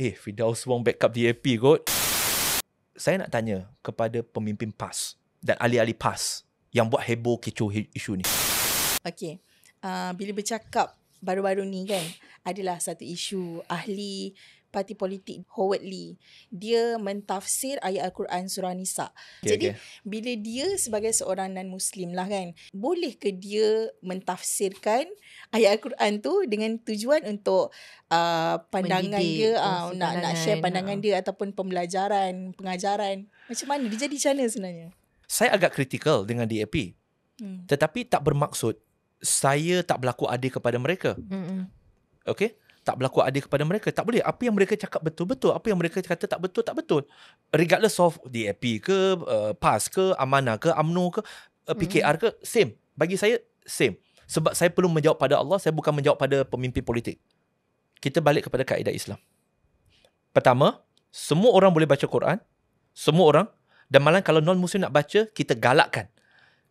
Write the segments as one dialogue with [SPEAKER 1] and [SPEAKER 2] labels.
[SPEAKER 1] Eh, Firdaus Wong backup DAP kot. Saya nak tanya kepada pemimpin PAS dan ahli-ahli PAS yang buat heboh kecoh isu ni. Okay, uh, ah, bila bercakap baru-baru ni kan adalah satu isu ahli parti politik Howard Lee dia mentafsir ayat al-Quran surah Nisa. Okay, Jadi okay. bila dia sebagai seorang non muslim lah kan boleh ke dia mentafsirkan ayat al-Quran tu dengan tujuan untuk uh, pandangan Mendidik, dia uh, nak nak kan, share ah. pandangan nah. dia ataupun pembelajaran, pengajaran. Macam mana dia jadi channel sebenarnya? Saya agak kritikal dengan DAP. Hmm. Tetapi tak bermaksud saya tak berlaku adil kepada mereka. Mm-hmm. Okay? Tak berlaku adil kepada mereka. Tak boleh. Apa yang mereka cakap betul-betul. Apa yang mereka kata tak betul, tak betul. Regardless of DAP ke, uh, PAS ke, Amanah ke, UMNO ke, uh, PKR mm-hmm. ke, same. Bagi saya, same. Sebab saya perlu menjawab pada Allah, saya bukan menjawab pada pemimpin politik. Kita balik kepada kaedah Islam. Pertama, semua orang boleh baca Quran. Semua orang. Dan malah kalau non-Muslim nak baca, kita galakkan.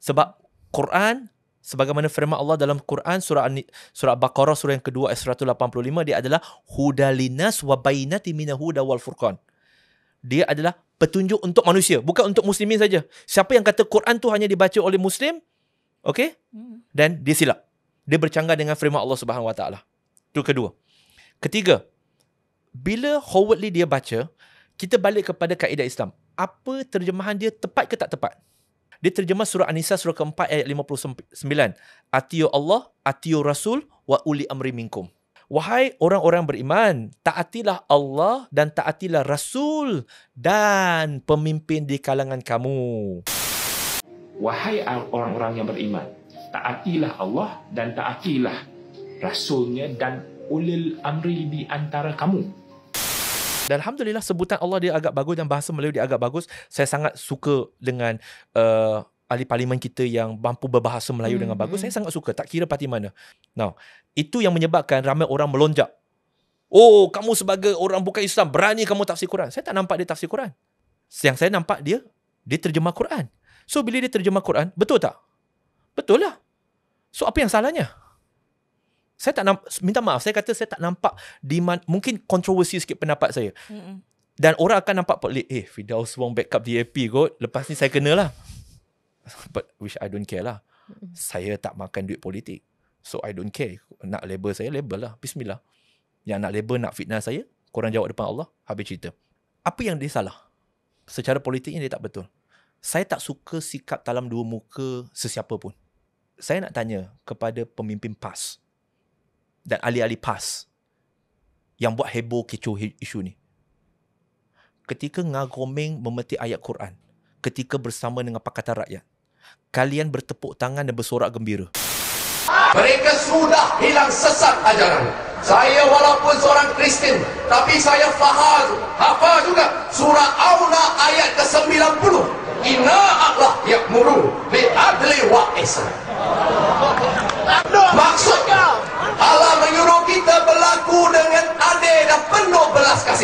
[SPEAKER 1] Sebab Quran sebagaimana firman Allah dalam Quran surah surah Baqarah surah yang kedua ayat 185 dia adalah hudalinas wa bainati minahu wal furqan. Dia adalah petunjuk untuk manusia, bukan untuk muslimin saja. Siapa yang kata Quran tu hanya dibaca oleh muslim? Okey? Hmm. Dan dia silap. Dia bercanggah dengan firman Allah Subhanahu Wa Taala. Itu kedua. Ketiga, bila Howard Lee dia baca, kita balik kepada kaedah Islam. Apa terjemahan dia tepat ke tak tepat? dia terjemah surah An-Nisa surah keempat ayat 59. Atiyu Allah, atiyu Rasul wa uli amri minkum. Wahai orang-orang beriman, taatilah Allah dan taatilah Rasul dan pemimpin di kalangan kamu. Wahai orang-orang yang beriman, taatilah Allah dan taatilah Rasulnya dan ulil amri di antara kamu. Dan Alhamdulillah sebutan Allah dia agak bagus dan bahasa Melayu dia agak bagus. Saya sangat suka dengan uh, ahli parlimen kita yang mampu berbahasa Melayu hmm. dengan bagus. Saya hmm. sangat suka. Tak kira parti mana. Now, itu yang menyebabkan ramai orang melonjak. Oh, kamu sebagai orang bukan Islam, berani kamu tafsir Quran. Saya tak nampak dia tafsir Quran. Yang saya nampak dia, dia terjemah Quran. So, bila dia terjemah Quran, betul tak? Betul lah. So, apa yang salahnya? saya tak nampak minta maaf saya kata saya tak nampak demand mungkin kontroversi sikit pendapat saya mm-hmm. dan orang akan nampak pelik eh Fidaus Wong backup DAP kot lepas ni saya kenalah but which I don't care lah mm-hmm. saya tak makan duit politik so I don't care nak label saya label lah bismillah yang nak label nak fitnah saya korang jawab depan Allah habis cerita apa yang dia salah secara politiknya dia tak betul saya tak suka sikap dalam dua muka sesiapa pun saya nak tanya kepada pemimpin PAS dan ahli-ahli PAS yang buat heboh kecoh isu ni. Ketika ngagomeng memetik ayat Quran, ketika bersama dengan Pakatan Rakyat, kalian bertepuk tangan dan bersorak gembira. Mereka sudah hilang sesat ajaran. Saya walaupun seorang Kristen, tapi saya faham, apa juga surah Auna ayat ke-90. Inna Allah yakmuru li adli wa ihsan.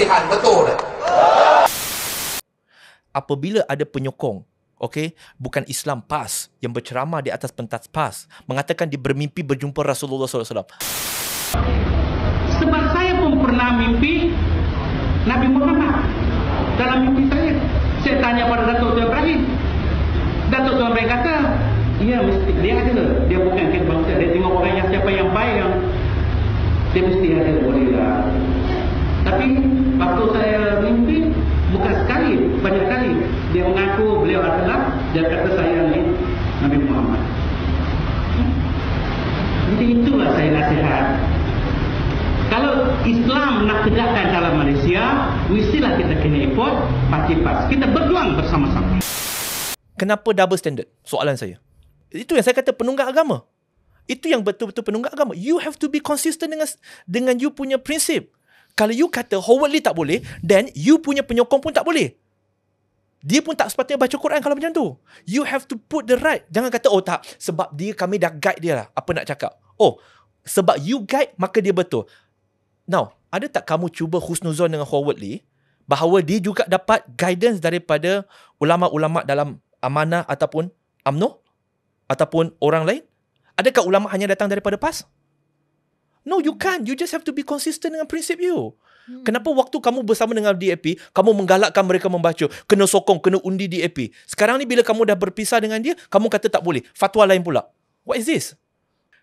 [SPEAKER 1] pilihan betul. Apabila ada penyokong, okay, bukan Islam PAS yang berceramah di atas pentas PAS mengatakan dia bermimpi berjumpa Rasulullah SAW. Sebab saya pun pernah mimpi Nabi Muhammad dalam mimpi saya. Saya tanya kepada Datuk Tuan Ibrahim. Datuk Tuan Ibrahim kata, ya mesti dia ada. Dia bukan kan bangsa. Dia tengok orang yang siapa yang baik yang dia mesti ada bolehlah. Tapi dia kata sayangi Nabi Muhammad. Jadi itulah saya nasihat. Kalau Islam nak tegakkan dalam Malaysia, mestilah kita kena ikut pas-pas. Kita berjuang bersama-sama. Kenapa double standard? Soalan saya. Itu yang saya kata penunggak agama. Itu yang betul-betul penunggak agama. You have to be consistent dengan dengan you punya prinsip. Kalau you kata Howard Lee tak boleh, then you punya penyokong pun tak boleh. Dia pun tak sepatutnya baca Quran kalau macam tu. You have to put the right. Jangan kata, oh tak, sebab dia, kami dah guide dia lah. Apa nak cakap? Oh, sebab you guide, maka dia betul. Now, ada tak kamu cuba husnuzon dengan Howard Lee? Bahawa dia juga dapat guidance daripada ulama-ulama dalam amanah ataupun amno? Ataupun orang lain? Adakah ulama hanya datang daripada PAS? No, you can't. You just have to be consistent dengan prinsip you. Hmm. Kenapa waktu kamu bersama dengan DAP, kamu menggalakkan mereka membaca, kena sokong, kena undi DAP. Sekarang ni bila kamu dah berpisah dengan dia, kamu kata tak boleh. Fatwa lain pula. What is this?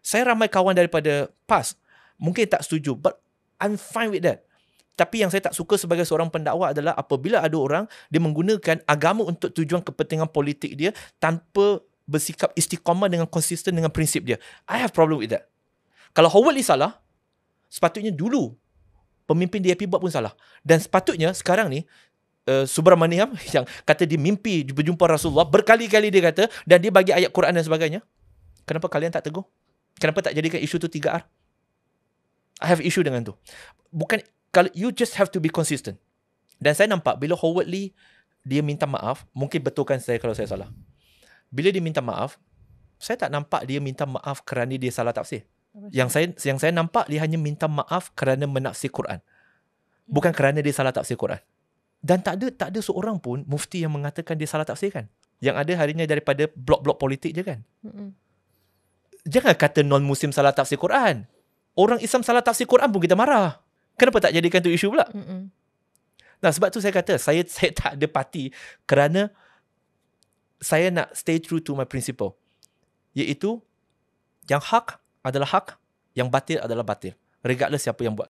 [SPEAKER 1] Saya ramai kawan daripada PAS, mungkin tak setuju, but I'm fine with that. Tapi yang saya tak suka sebagai seorang pendakwa adalah apabila ada orang, dia menggunakan agama untuk tujuan kepentingan politik dia tanpa bersikap istiqamah dengan konsisten dengan prinsip dia. I have problem with that. Kalau Howard ni salah, sepatutnya dulu pemimpin DAP buat pun salah. Dan sepatutnya sekarang ni Uh, Subramaniam yang kata dia mimpi berjumpa Rasulullah berkali-kali dia kata dan dia bagi ayat Quran dan sebagainya kenapa kalian tak tegur kenapa tak jadikan isu tu 3R I have issue dengan tu bukan kalau you just have to be consistent dan saya nampak bila Howard Lee dia minta maaf mungkin betulkan saya kalau saya salah bila dia minta maaf saya tak nampak dia minta maaf kerana dia salah tafsir yang saya yang saya nampak dia hanya minta maaf kerana menafsir Quran. Bukan hmm. kerana dia salah tafsir Quran. Dan tak ada tak ada seorang pun mufti yang mengatakan dia salah tafsir kan. Yang ada harinya daripada blok-blok politik je kan. Hmm. Jangan kata non-muslim salah tafsir Quran. Orang Islam salah tafsir Quran pun kita marah. Kenapa tak jadikan tu isu pula? Hmm. Nah, sebab tu saya kata saya saya tak ada parti kerana saya nak stay true to my principle. Iaitu yang hak adalah hak, yang batil adalah batil. Regardless siapa yang buat.